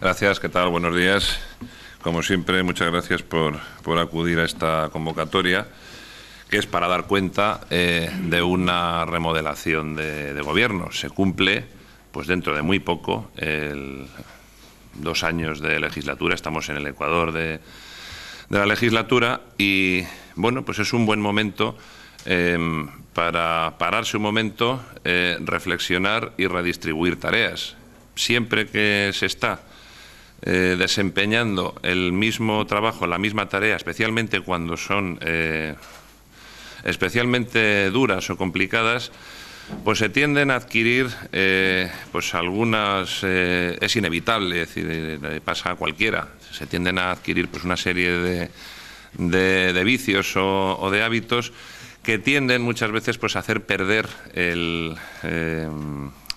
Gracias, ¿qué tal? Buenos días. Como siempre, muchas gracias por, por acudir a esta convocatoria, que es para dar cuenta eh, de una remodelación de, gobierno. Se cumple, pues dentro de muy poco, el, dos años de legislatura. Estamos en el Ecuador de, la legislatura y, bueno, pues es un buen momento em, para pararse un momento, eh, reflexionar y redistribuir tareas. Siempre que se está eh, desempeñando el mismo trabajo, la misma tarea, especialmente cuando son eh, especialmente duras o complicadas, pues se tienden a adquirir eh, pues algunas es inevitable decir pasa a cualquiera se tienden a adquirir pues una serie de, de, vicios o, de hábitos que tienden muchas veces pues a hacer perder el,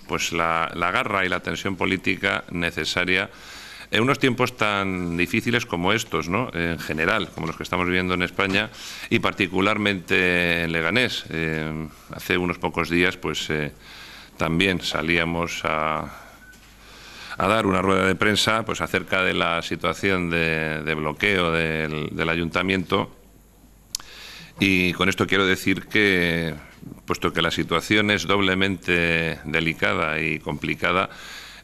pues la, la garra y la tensión política necesaria en unos tiempos tan difíciles como estos, en general, como los que estamos viviendo en España y particularmente en Leganés. Eh, hace unos pocos días pues eh, también salíamos a, dar una rueda de prensa pues, acerca de la situación de, bloqueo del, del ayuntamiento. Y con esto quiero decir que, puesto que la situación es doblemente delicada y complicada,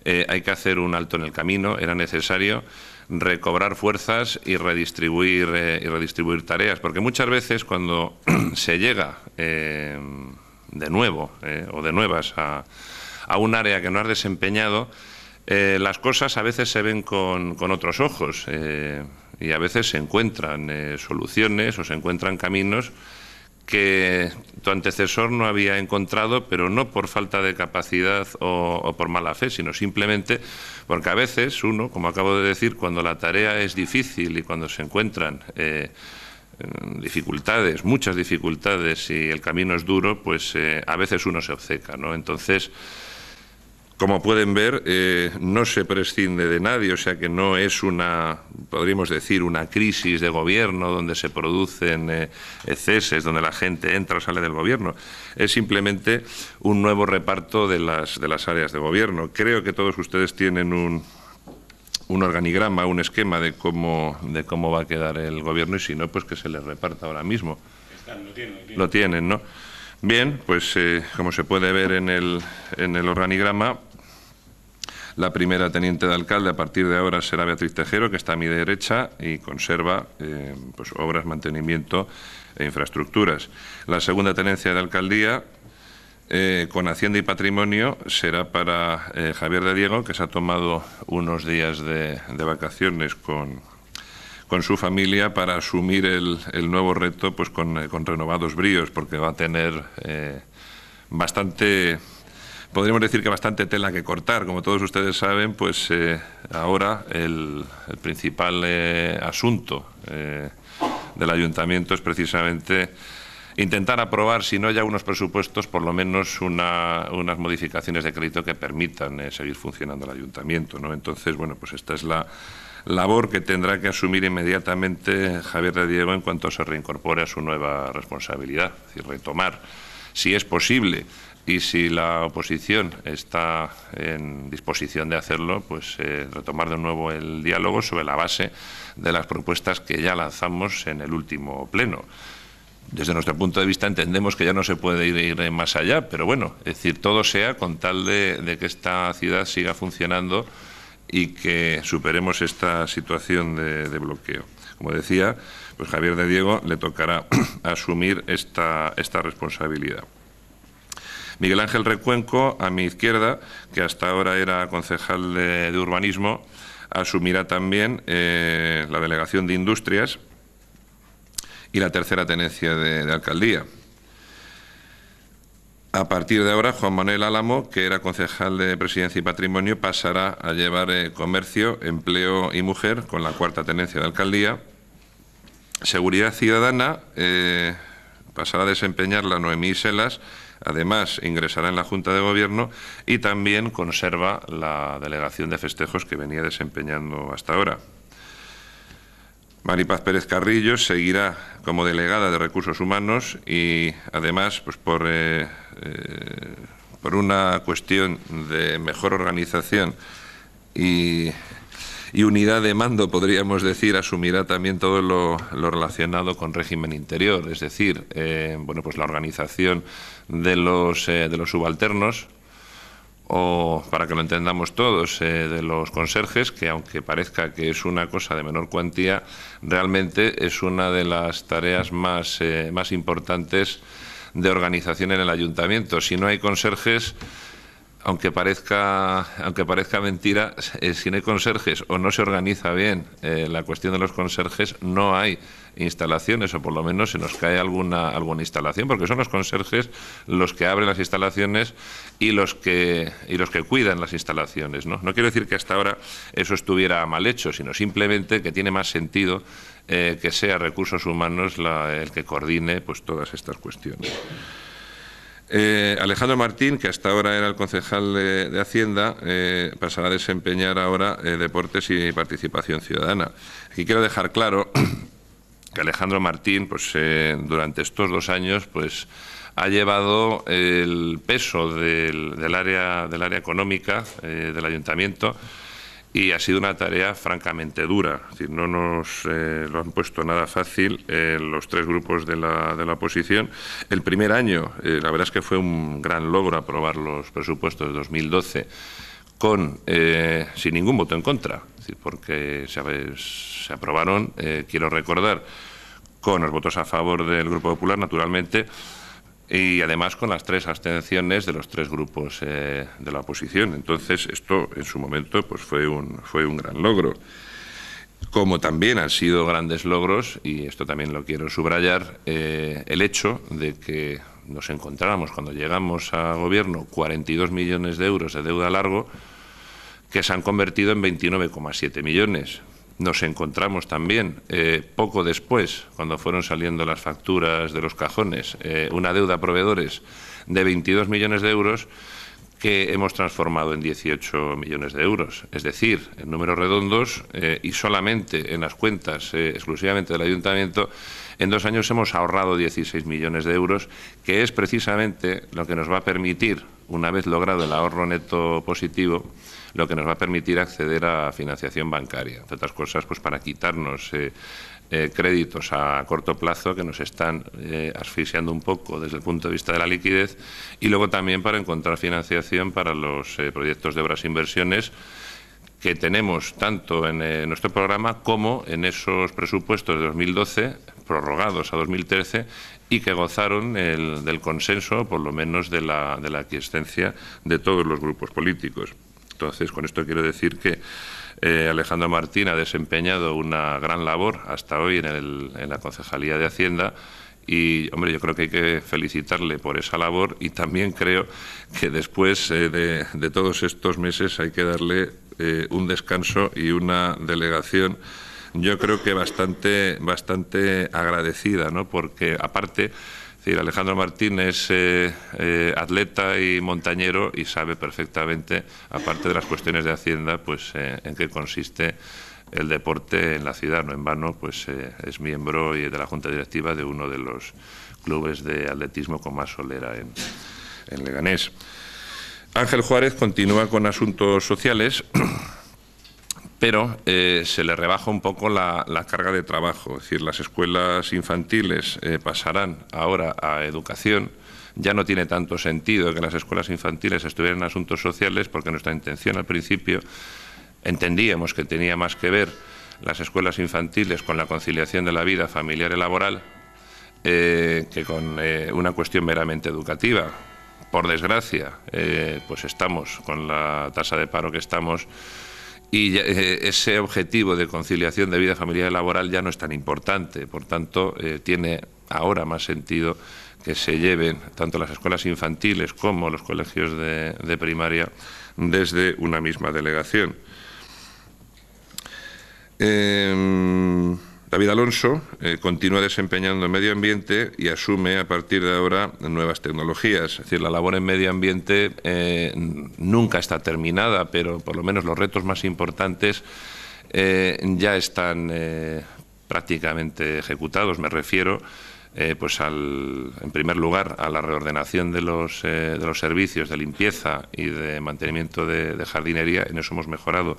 eh, hay que hacer un alto en el camino, era necesario recobrar fuerzas y redistribuir, eh, y redistribuir tareas, porque muchas veces cuando se llega eh, de nuevo o de nuevas a, un área que no has desempeñado, las cosas a veces se ven con otros ojos y a veces se encuentran soluciones o se encuentran caminos que tu antecesor no había encontrado, pero no por falta de capacidad o, por mala fe, sino simplemente porque a veces uno, como acabo de decir, cuando la tarea es difícil y cuando se encuentran eh, dificultades, muchas dificultades y el camino es duro, pues eh, a veces uno se obceca, ¿no? Entonces como pueden ver, eh, no se prescinde de nadie, o sea que no es una, podríamos decir, una crisis de gobierno donde se producen eh, ceses, donde la gente entra o sale del gobierno. Es simplemente un nuevo reparto de las, de las áreas de gobierno. Creo que todos ustedes tienen un, un organigrama, un esquema de cómo, de cómo va a quedar el gobierno y si no, pues que se les reparta ahora mismo. lo, tienen, ¿no? Bien, pues eh, como se puede ver en el, en el organigrama, la primera teniente de alcalde a partir de ahora será Beatriz Tejero, que está a mi derecha y conserva eh, pues, obras, mantenimiento e infraestructuras. La segunda tenencia de alcaldía eh, con Hacienda y Patrimonio será para eh, Javier de Diego, que se ha tomado unos días de, vacaciones con, su familia para asumir el, nuevo reto pues con, con, renovados bríos, porque va a tener bastante podríamos decir que bastante tela que cortar. Como todos ustedes saben, pues eh, ahora el, principal eh, asunto eh, del ayuntamiento es precisamente intentar aprobar, si no haya unos presupuestos, por lo menos una, unas modificaciones de crédito que permitan seguir funcionando el ayuntamiento. Entonces, bueno, pues esta es la labor que tendrá que asumir inmediatamente Javier de en cuanto se reincorpore a su nueva responsabilidad, es decir, retomar, si es posible, y si la oposición está en disposición de hacerlo, pues eh, retomar de nuevo el diálogo sobre la base de las propuestas que ya lanzamos en el último pleno. Desde nuestro punto de vista entendemos que ya no se puede ir, más allá, pero bueno, es decir, todo sea con tal de, que esta ciudad siga funcionando y que superemos esta situación de, bloqueo. Como decía, pues Javier de Diego le tocará asumir esta, esta responsabilidad. Miguel Ángel Recuenco, a mi izquierda, que hasta ahora era concejal de, urbanismo, asumirá también eh, la delegación de industrias y la tercera tenencia de, alcaldía. A partir de ahora, Juan Manuel Álamo, que era concejal de Presidencia y Patrimonio, pasará a llevar eh, Comercio, Empleo y Mujer con la cuarta tenencia de Alcaldía. Seguridad Ciudadana eh, pasará a desempeñar la Noemí Selas, Además, ingresará en la Junta de Gobierno y también conserva la delegación de festejos que venía desempeñando hasta ahora. Maripaz Pérez Carrillo seguirá como delegada de Recursos Humanos y además, pues por, eh, eh, por una cuestión de mejor organización y y unidad de mando, podríamos decir, asumirá también todo lo, relacionado con régimen interior, es decir, eh, bueno, pues la organización de los, eh, de los subalternos, o para que lo entendamos todos, eh, de los conserjes, que aunque parezca que es una cosa de menor cuantía, realmente es una de las tareas más importantes de organización en el ayuntamiento. Si no hay conserjes, aunque parezca, aunque parezca mentira, eh, si no hay conserjes o no se organiza bien eh, la cuestión de los conserjes, no hay instalaciones o por lo menos se nos cae alguna, alguna instalación, porque son los conserjes los que abren las instalaciones y los que, los que cuidan las instalaciones. ¿no? quiero decir que hasta ahora eso estuviera mal hecho, sino simplemente que tiene más sentido eh, que sea recursos humanos el que coordine pues, todas estas cuestiones. Eh, Alejandro Martín, que hasta ahora era el concejal de, Hacienda, eh, pasará a desempeñar ahora eh, Deportes y Participación Ciudadana. Aquí quiero dejar claro que Alejandro Martín, pues, durante estos dos años, pues, ha llevado el peso del área, del área económica del ayuntamiento y ha sido una tarea francamente dura. Es no nos eh, lo han puesto nada fácil eh, los tres grupos de la, de la oposición. El primer año, eh, la verdad es que fue un gran logro aprobar los presupuestos de 2012 con, sin ningún voto en contra, porque se aprobaron, quiero recordar, con los votos a favor del Grupo Popular, naturalmente y además con las tres abstenciones de los tres grupos eh, de la oposición. Entonces, esto en su momento pues fue un, fue un gran logro. Como también han sido grandes logros, y esto también lo quiero subrayar, eh, el hecho de que nos encontráramos cuando llegamos a gobierno 42 millones de euros de deuda a largo que se han convertido en 29,7 millones, nos encontramos también, eh, poco después, cuando fueron saliendo las facturas de los cajones, eh, una deuda a proveedores de 22 millones de euros que hemos transformado en 18 millones de euros. Es decir, en números redondos eh, y solamente en las cuentas exclusivamente del ayuntamiento, en dos años hemos ahorrado 16 millones de euros, que es precisamente lo que nos va a permitir, una vez logrado el ahorro neto positivo, lo que nos va a permitir acceder a financiación bancaria, entre otras cosas, pues para quitarnos eh, eh, créditos a corto plazo que nos están eh, asfixiando un poco desde el punto de vista de la liquidez y luego también para encontrar financiación para los proyectos de obras e inversiones que tenemos tanto en nuestro programa como en esos presupuestos de 2012 prorrogados a 2013 y que gozaron del consenso, por lo menos de la, de la de todos los grupos políticos. Entonces, con esto quiero decir que eh, Alejandro Martín ha desempeñado una gran labor hasta hoy en, la Concejalía de Hacienda y, hombre, yo creo que hay que felicitarle por esa labor y también creo que después eh, de, todos estos meses hay que darle eh, un descanso y una delegación. Yo creo que bastante, bastante agradecida, ¿no? Porque aparte Alejandro Martín es eh, eh, atleta y montañero y sabe perfectamente, aparte de las cuestiones de Hacienda, pues eh, en qué consiste el deporte en la ciudad. No en vano, pues es miembro de la Junta Directiva de uno de los clubes de atletismo con más solera en, en Leganés. Ángel Juárez continúa con asuntos sociales. pero eh, se le rebaja un poco la, carga de trabajo. Es decir, las escuelas infantiles eh, pasarán ahora a educación. Ya no tiene tanto sentido que las escuelas infantiles estuvieran en asuntos sociales porque nuestra intención al principio entendíamos que tenía más que ver las escuelas infantiles con la conciliación de la vida familiar y laboral eh, que con una cuestión meramente educativa. Por desgracia, pues estamos con la tasa de paro que estamos y eh, ese objetivo de conciliación de vida familiar y laboral ya no es tan importante. Por tanto, eh, tiene ahora más sentido que se lleven tanto las escuelas infantiles como los colegios de, primaria desde una misma delegación. Em, David Alonso eh, continúa desempeñando en medio ambiente y asume a partir de ahora nuevas tecnologías. Es decir, la labor en medio ambiente eh, nunca está terminada, pero por lo menos los retos más importantes eh, ya están prácticamente ejecutados, me refiero eh, pues al, en primer lugar a la reordenación de los, eh, de los servicios de limpieza y de mantenimiento de, jardinería, en eso hemos mejorado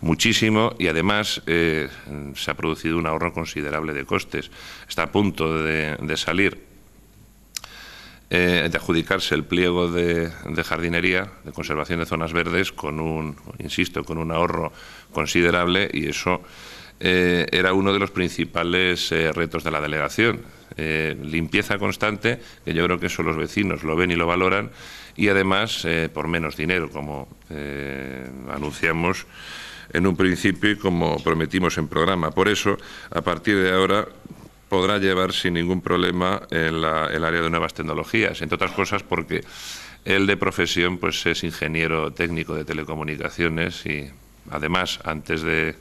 muchísimo y además eh, se ha producido un ahorro considerable de costes. Está a punto de, salir de adjudicarse el pliego de, de, jardinería, de conservación de zonas verdes, con un, insisto, con un ahorro considerable y eso eh, era uno de los principales eh, retos de la delegación. Eh, limpieza constante, que yo creo que eso los vecinos lo ven y lo valoran, y además por menos dinero, como anunciamos en un principio y como prometimos en programa. Por eso, a partir de ahora, podrá llevar sin ningún problema el área de nuevas tecnologías, entre otras cosas porque él de profesión pues es ingeniero técnico de telecomunicaciones y además antes de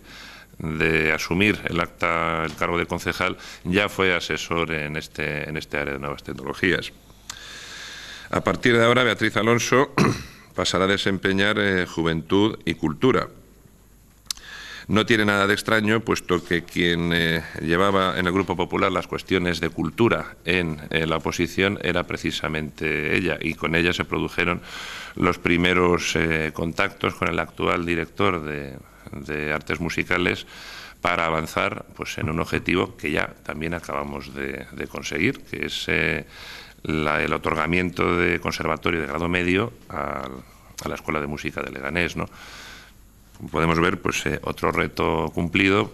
de asumir el acta, el cargo de concejal, ya fue asesor en este, en este área de nuevas tecnologías. A partir de ahora, Beatriz Alonso pasará a desempeñar eh, Juventud y Cultura. No tiene nada de extraño, puesto que quien eh, llevaba en el Grupo Popular las cuestiones de cultura en la oposición era precisamente ella, y con ella se produjeron los primeros eh, contactos con el actual director de, de artes musicales para avanzar pues, en un objetivo que ya también acabamos de, conseguir, que es eh, el otorgamiento de conservatorio de grado medio a, la Escuela de Música de Leganés. ¿no? Podemos ver pues, eh, otro reto cumplido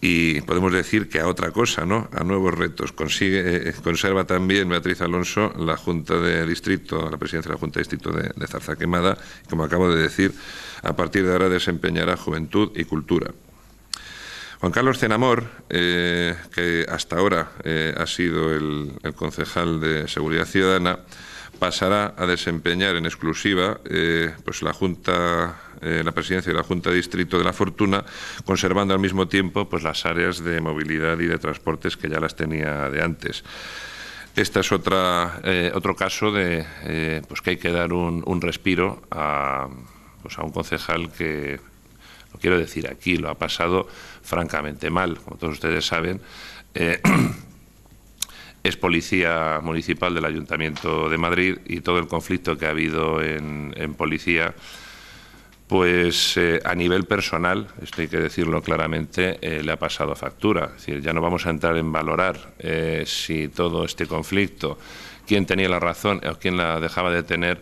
y podemos decir que a otra cosa, ¿no? A nuevos retos. Consigue, eh, conserva también Beatriz Alonso la Junta de Distrito, la presidencia de la Junta de Distrito de, Zarza Quemada. Como acabo de decir, a partir de ahora desempeñará Juventud y Cultura. Juan Carlos Cenamor, eh, que hasta ahora eh, ha sido el concejal de Seguridad Ciudadana, pasará a desempeñar en exclusiva eh, pues la Junta, eh, la presidencia de la Junta de Distrito de la Fortuna, conservando al mismo tiempo pues las áreas de movilidad y de transportes que ya las tenía de antes. Este es otra, eh, otro caso de pues que hay que dar un, respiro a, pues a un concejal que, lo quiero decir aquí, lo ha pasado francamente mal, como todos ustedes saben. es policía municipal del Ayuntamiento de Madrid y todo el conflicto que ha habido en, policía, pues eh, a nivel personal, esto hay que decirlo claramente, eh, le ha pasado factura. Es decir, ya no vamos a entrar en valorar eh, si todo este conflicto, quién tenía la razón o quién la dejaba de tener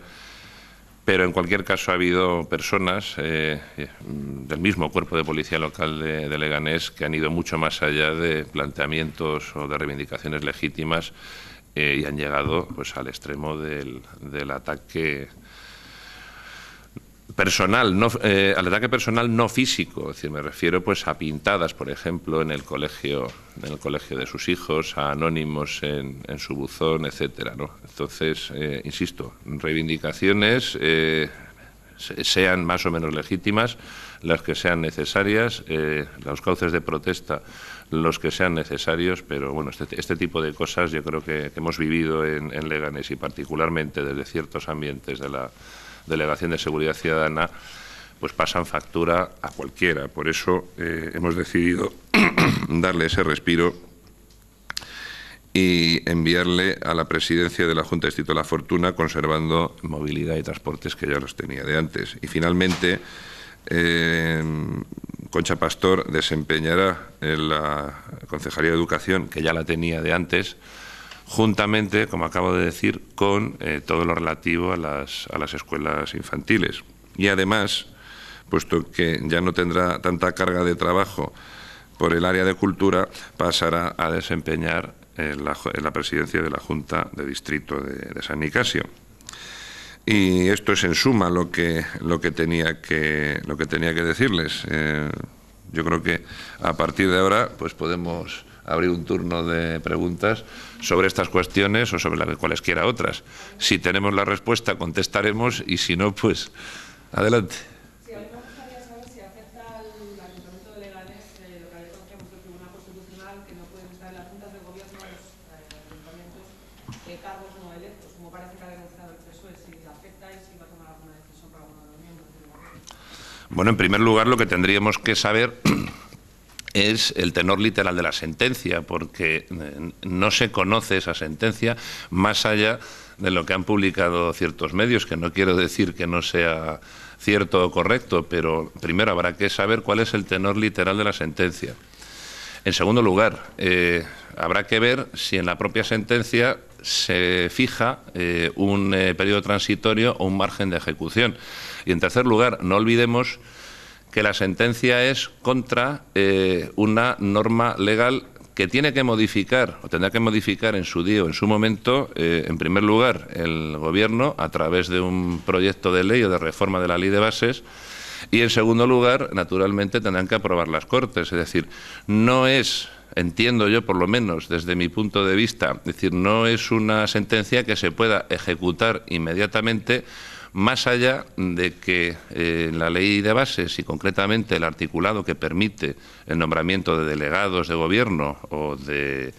pero en cualquier caso ha habido personas eh, eh, del mismo cuerpo de policía local de, Leganés que han ido mucho más allá de planteamientos o de reivindicaciones legítimas eh, y han llegado pues al extremo del, del ataque personal, no, eh, al ataque personal no físico, es decir, me refiero pues a pintadas, por ejemplo, en el colegio, en el colegio de sus hijos, a anónimos en, su buzón, etcétera, ¿no? Entonces, eh, insisto, reivindicaciones eh, sean más o menos legítimas, las que sean necesarias, los cauces de protesta, los que sean necesarios, pero bueno, este, este tipo de cosas yo creo que, hemos vivido en, en Leganés y particularmente desde ciertos ambientes de la Delegación de Seguridad Ciudadana, pues pasan factura a cualquiera. Por eso eh, hemos decidido darle ese respiro y enviarle a la presidencia de la Junta de Distrito de la Fortuna, conservando movilidad y transportes que ya los tenía de antes. Y finalmente, eh, Concha Pastor desempeñará en la Concejalía de Educación, que ya la tenía de antes, juntamente, como acabo de decir, con eh, todo lo relativo a las, a las escuelas infantiles. Y además, puesto que ya no tendrá tanta carga de trabajo por el área de cultura, pasará a desempeñar la, la, presidencia de la Junta de Distrito de, San Nicasio. Y esto es en suma lo que, lo que, tenía, que, lo que tenía que decirles. Eh, yo creo que a partir de ahora pues podemos ...abrir un turno de preguntas... ...sobre estas cuestiones o sobre las cuales quiera otras... ...si tenemos la respuesta contestaremos... ...y si no pues... ...adelante. Si a mí me gustaría saber si afecta al ayuntamiento de legales... Eh, ...lo que ha dicho el tribunal constitucional... ...que no pueden estar en las juntas de gobierno... ...los eh, ayuntamientos de eh, cargos no electos... ...como parece que ha demostrado el PSOE... ...si afecta y si va a tomar alguna decisión... ...para uno de los miembros del Bueno, en primer lugar lo que tendríamos que saber... es el tenor literal de la sentencia, porque eh, no se conoce esa sentencia más allá de lo que han publicado ciertos medios, que no quiero decir que no sea cierto o correcto, pero primero habrá que saber cuál es el tenor literal de la sentencia. En segundo lugar, eh, habrá que ver si en la propia sentencia se fija eh, un periodo transitorio o un margen de ejecución. Y en tercer lugar, no olvidemos que la sentencia es contra eh, una norma legal que tiene que modificar o tendrá que modificar en su día o en su momento, eh, en primer lugar, el Gobierno a través de un proyecto de ley o de reforma de la ley de bases. Y en segundo lugar, naturalmente, tendrán que aprobar las Cortes. Es decir, no es, entiendo yo por lo menos desde mi punto de vista, decir, no es una sentencia que se pueda ejecutar inmediatamente más allá de que en eh, la ley de bases y concretamente el articulado que permite el nombramiento de delegados de gobierno o de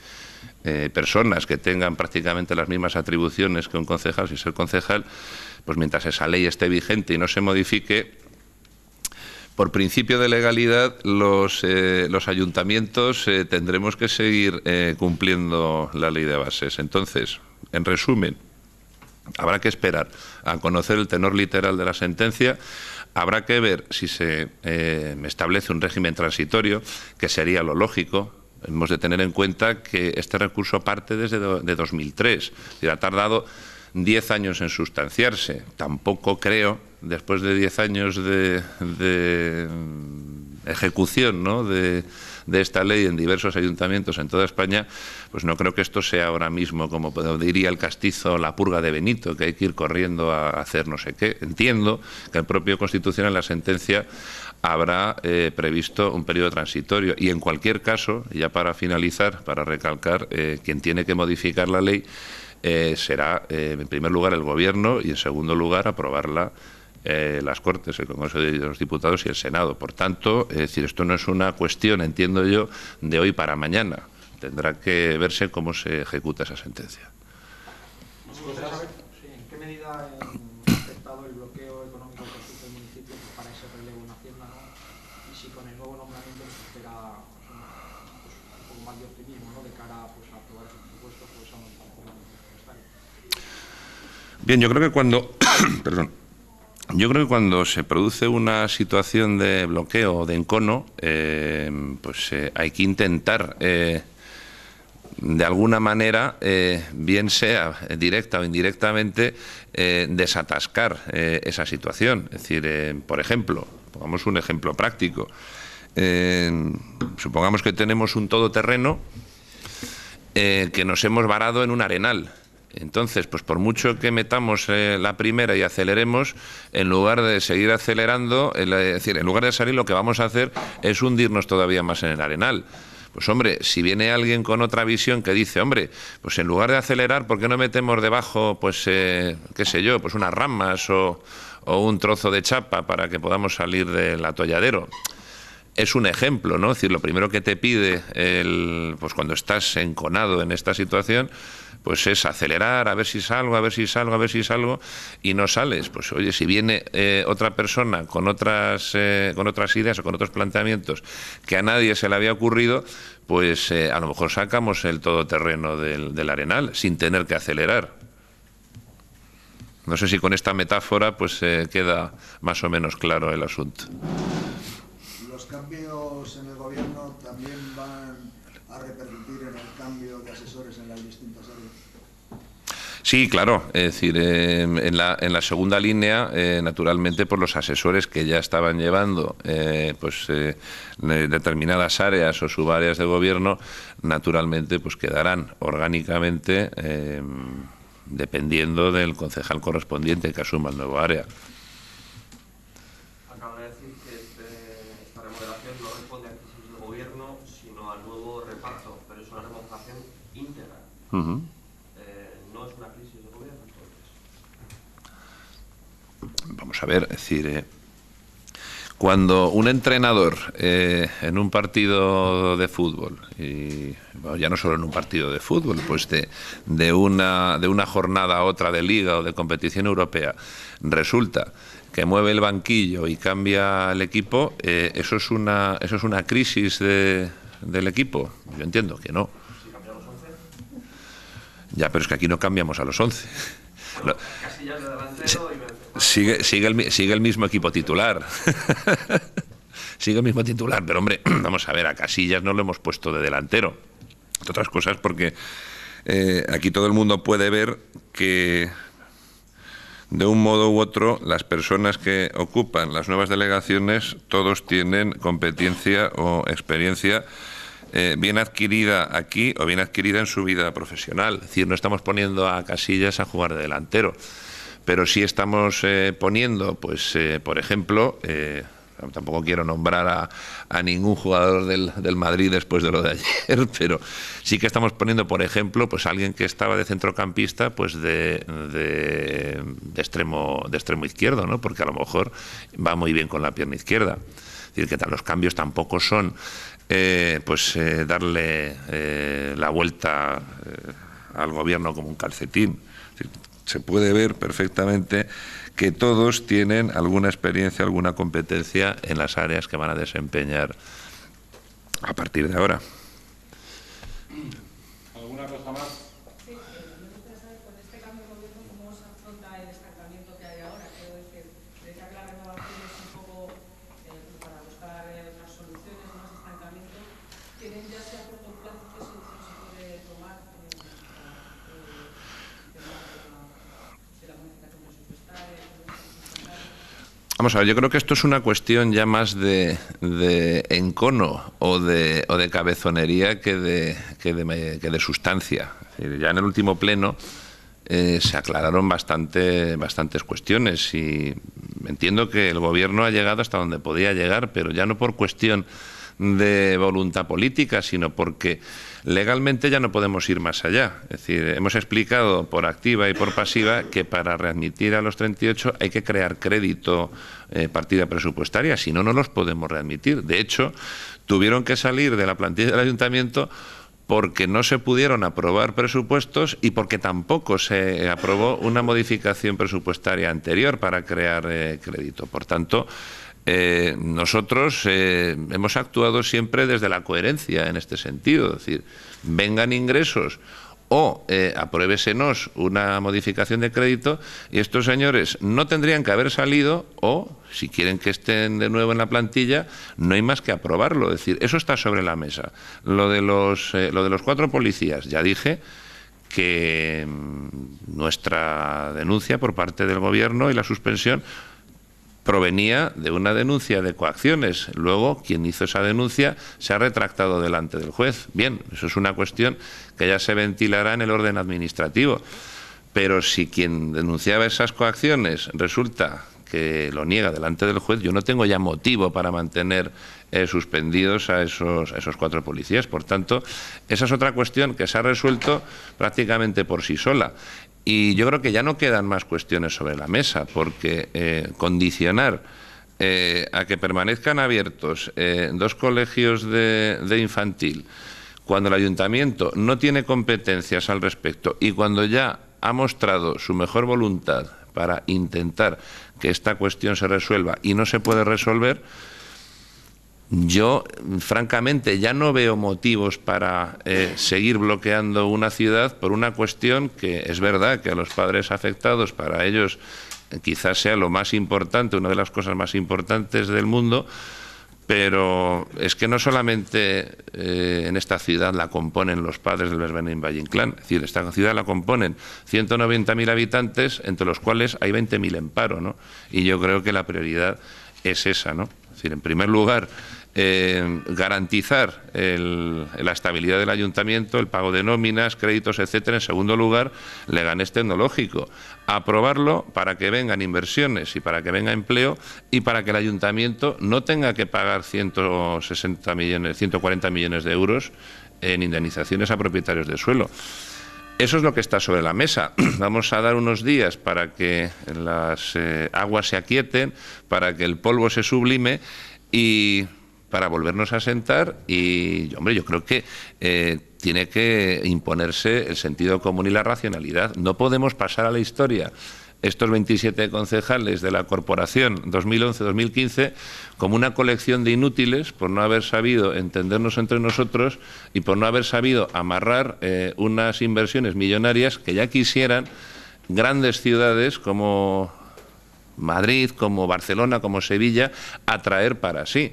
eh, personas que tengan prácticamente las mismas atribuciones que un concejal, si es el concejal, pues mientras esa ley esté vigente y no se modifique, por principio de legalidad, los, eh, ayuntamientos tendremos que seguir cumpliendo la ley de bases. Entonces, en resumen, Habrá que esperar a conocer el tenor literal de la sentencia, habrá que ver si se eh, establece un régimen transitorio, que sería lo lógico, hemos de tener en cuenta que este recurso parte desde de 2003, y ha tardado 10 años en sustanciarse. Tampoco creo, después de 10 años de, mm, ejecución, ¿no? de de esta ley en diversos ayuntamientos en toda España, pues no creo que esto sea ahora mismo, como diría el castizo, la purga de Benito, que hay que ir corriendo a hacer no sé qué. Entiendo que el propio Constitucional en la sentencia habrá eh, previsto un periodo transitorio. Y en cualquier caso, ya para finalizar, para recalcar, eh, quien tiene que modificar la ley eh, será, en primer lugar, el Gobierno y, en segundo lugar, aprobarla eh, las Cortes, el Congreso de los Diputados y el Senado. Por tanto, es decir, esto no es una cuestión, entiendo yo, de hoy para mañana. Tendrá que verse cómo se ejecuta esa sentencia. ¿En qué medida ha afectado el bloqueo económico del municipio para ese relevo en Hacienda? ¿no? Y si con el nuevo nombramiento se espera un, mal de optimismo ¿no? de cara pues, a aprobar esos presupuestos por pues, esa Bien, yo creo que cuando... perdón yo creo que cuando se produce una situación de bloqueo o de encono, eh, pues eh, hay que intentar, eh, de alguna manera, bien sea directa o indirectamente, desatascar esa situación. Es decir, por ejemplo, pongamos un ejemplo práctico. supongamos que tenemos un todoterreno que nos hemos varado en un arenal. Entonces, pues por mucho que metamos eh, la primera y aceleremos, en lugar de seguir acelerando, eh, es decir, en lugar de salir, lo que vamos a hacer es hundirnos todavía más en el arenal. Pues hombre, si viene alguien con otra visión que dice, hombre, pues en lugar de acelerar, ¿por qué no metemos debajo, pues, eh, qué sé yo, pues unas ramas o un trozo de chapa para que podamos salir del atolladero? es un ejemplo, ¿no? Es decir, lo primero que te pide el, pues cuando estás enconado en esta situación, pues es acelerar, a ver si salgo, a ver si salgo, a ver si salgo, y no sales. Pues oye, si viene eh, otra persona con otras, eh, con otras ideas o con otros planteamientos que a nadie se le había ocurrido, pues eh, a lo mejor sacamos el todoterreno del, del arenal sin tener que acelerar. No sé si con esta metáfora pues queda más o menos claro el asunto cambios en el gobierno también van a repercutir en el cambio de asesores en las distintas áreas. Sí, claro. Es decir, em, en, la, segunda línea, eh, naturalmente, por pues, los asesores que ya estaban llevando eh, pues, eh, determinadas áreas o subáreas de gobierno, naturalmente, pues quedarán orgánicamente em, dependiendo del concejal correspondiente que asuma el nuevo área. Eh, no es una crisis de gobierno, Vamos a ver, es decir, eh, cuando un entrenador eh, en un partido de fútbol, y ya no solo en un partido de fútbol, pues de, una, de una jornada a otra de liga o de competición europea, resulta que mueve el banquillo y cambia el equipo, eso, es una, eso es una crisis del equipo. Yo entiendo que no. Ya, pero es que aquí no cambiamos a los 11. sigue, sigue, el, sigue el mismo equipo titular. sigue el mismo titular, pero hombre, vamos a ver, a Casillas no lo hemos puesto de delantero. otras cosas porque eh, aquí todo el mundo puede ver que de un modo u otro las personas que ocupan las nuevas delegaciones todos tienen competencia o experiencia eh, bien adquirida aquí o bien adquirida en su vida profesional. Es decir, no estamos poniendo a Casillas a jugar de delantero, pero sí estamos eh, poniendo, pues, eh, por ejemplo, tampoco quiero nombrar a, ningún jugador del, del, Madrid después de lo de ayer, pero sí que estamos poniendo, por ejemplo, pues alguien que estaba de centrocampista, pues de, de, extremo, de extremo izquierdo, ¿no? Porque a lo mejor va muy bien con la pierna izquierda. Es decir, que los cambios tampoco son eh, pues eh, darle eh, la vuelta al gobierno como un calcetín. Se puede ver perfectamente que todos tienen alguna experiencia, alguna competencia en las áreas que van a desempeñar a partir de ahora. yo creo que esto es una cuestión ya más de, encono o de, o de cabezonería que de, que de, sustancia. Ya en el último pleno eh, se aclararon bastante, bastantes cuestiones y entiendo que el gobierno ha llegado hasta donde podía llegar, pero ya no por cuestión de voluntad política, sino porque legalmente ya no podemos ir más allá. Es decir, hemos explicado por activa y por pasiva que para readmitir a los 38 hay que crear crédito eh, partida presupuestaria, si no, no los podemos readmitir. De hecho, tuvieron que salir de la plantilla del ayuntamiento porque no se pudieron aprobar presupuestos y porque tampoco se aprobó una modificación presupuestaria anterior para crear eh, crédito. Por tanto, eh, nosotros eh, hemos actuado siempre desde la coherencia en este sentido, es decir, vengan ingresos o eh, apruébesenos una modificación de crédito y estos señores no tendrían que haber salido o, si quieren que estén de nuevo en la plantilla, no hay más que aprobarlo. Es decir, eso está sobre la mesa. Lo de los, lo de los cuatro policías, ya dije, que mm, nuestra denuncia por parte del Gobierno y la suspensión provenía de una denuncia de coacciones. Luego, quien hizo esa denuncia se ha retractado delante del juez. Bien, eso es una cuestión que ya se ventilará en el orden administrativo. Pero si quien denunciaba esas coacciones resulta que lo niega delante del juez, yo no tengo ya motivo para mantener eh, suspendidos a esos, a esos cuatro policías. Por tanto, esa es otra cuestión que se ha resuelto prácticamente por sí sola. Y yo creo que ya no quedan más cuestiones sobre la mesa, porque eh, condicionar eh, a que permanezcan abiertos eh, dos colegios de, infantil cuando el ayuntamiento no tiene competencias al respecto y cuando ya ha mostrado su mejor voluntad para intentar que esta cuestión se resuelva y no se puede resolver, yo, francamente, ya no veo motivos para eh, seguir bloqueando una ciudad por una cuestión que es verdad que a los padres afectados, para ellos eh, quizás sea lo más importante, una de las cosas más importantes del mundo, pero es que no solamente eh, en esta ciudad la componen los padres del Berbenín Valle clan es decir, esta ciudad la componen 190.000 habitantes, entre los cuales hay 20.000 en paro, ¿no? Y yo creo que la prioridad es esa, ¿no? Es decir, en primer lugar, eh, garantizar la estabilidad del ayuntamiento, el pago de nóminas, créditos, etcétera. En segundo lugar, Leganés Tecnológico. Aprobarlo para que vengan inversiones y para que venga empleo y para que el ayuntamiento no tenga que pagar 160 millones, 140 millones de euros en indemnizaciones a propietarios de suelo. Eso es lo que está sobre la mesa. Vamos a dar unos días para que las eh, aguas se aquieten, para que el polvo se sublime y para volvernos a sentar y, hombre, yo creo que eh, tiene que imponerse el sentido común y la racionalidad. No podemos pasar a la historia estos 27 concejales de la corporación 2011-2015 como una colección de inútiles por no haber sabido entendernos entre nosotros y por no haber sabido amarrar eh, unas inversiones millonarias que ya quisieran grandes ciudades como Madrid, como Barcelona, como Sevilla, atraer para sí.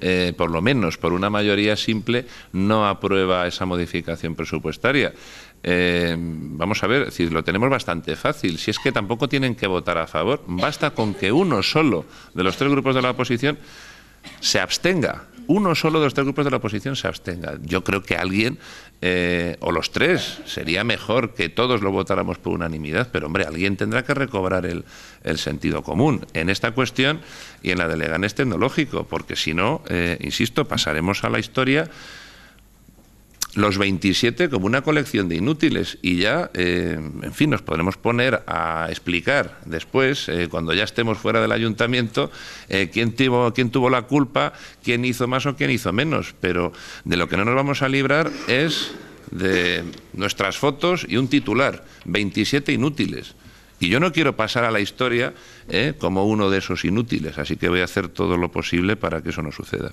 Eh, por lo menos por una mayoría simple, no aprueba esa modificación presupuestaria. Eh, vamos a ver, si lo tenemos bastante fácil. Si es que tampoco tienen que votar a favor, basta con que uno solo de los tres grupos de la oposición se abstenga uno solo de los tres grupos de la oposición se abstenga. Yo creo que alguien, eh, o los tres, sería mejor que todos lo votáramos por unanimidad, pero hombre, alguien tendrá que recobrar el, sentido común en esta cuestión y en la de Leganés tecnológico, porque si no, eh, insisto, pasaremos a la historia los 27 como una colección de inútiles y ya, eh, en fin, nos podremos poner a explicar después, eh, cuando ya estemos fuera del ayuntamiento, eh, quién, tuvo, quién tuvo la culpa, quién hizo más o quién hizo menos, pero de lo que no nos vamos a librar es de nuestras fotos y un titular, 27 inútiles. Y yo no quiero pasar a la historia como uno de esos inútiles, así que voy a hacer todo lo posible para que eso no suceda.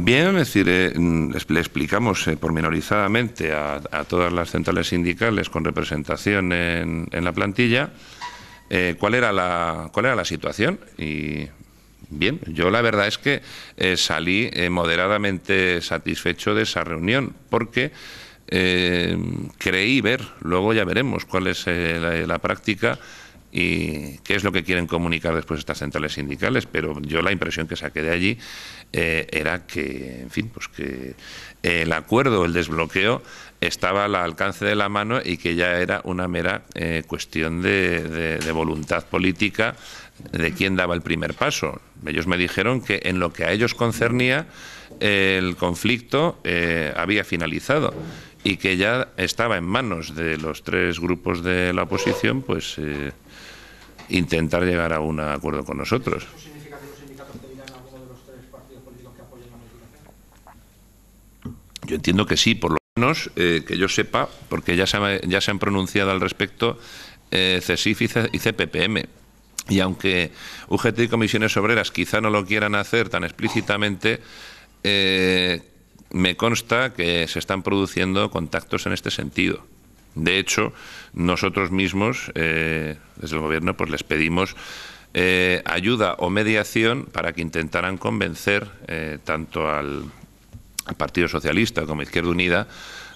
Bien, es decir, eh, mm, le explicamos eh, pormenorizadamente a, todas las centrales sindicales con representación en, la plantilla eh, cuál, era la, cuál era la situación y bien, yo la verdad es que salí moderadamente satisfecho de esa reunión porque creí ver, luego ya veremos cuál es la práctica, y qué es lo que quieren comunicar después estas centrales sindicales, pero yo la impresión que saqué de allí eh, era que, en fin, pues que el acuerdo, el desbloqueo estaba al alcance de la mano y que ya era una mera eh, cuestión de, voluntad política de quién daba el primer paso. Ellos me dijeron que en lo que a ellos concernía el conflicto eh, había finalizado y que ya estaba en manos de los tres grupos de la oposición, pues intentar llegar a un acuerdo con nosotros. Yo entiendo que sí, por lo menos eh, que yo sepa, porque ya se, ya se han pronunciado al respecto eh, CESIF y, CPPM. Y aunque UGT y Comisiones Obreras quizá no lo quieran hacer tan explícitamente, eh, me consta que se están produciendo contactos en este sentido. De hecho, nosotros mismos, eh, desde el Gobierno, pues les pedimos eh, ayuda o mediación para que intentaran convencer eh, tanto al, Partido Socialista como Izquierda Unida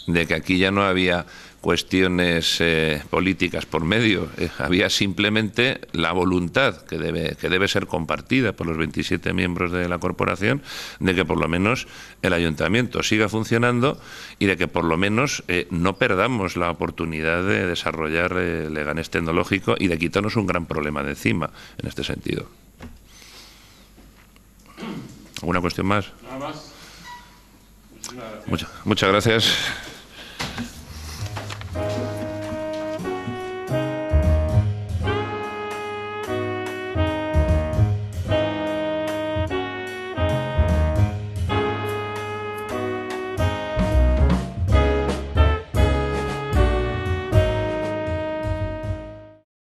de que aquí ya no había cuestiones eh, políticas por medio. Eh, había simplemente la voluntad, que debe, que debe ser compartida por los 27 miembros de la corporación, de que por lo menos el ayuntamiento siga funcionando y de que por lo menos eh, no perdamos la oportunidad de desarrollar Leganés tecnológico y de quitarnos un gran problema de encima en este sentido. ¿Alguna cuestión más? Nada más. muchas gracias.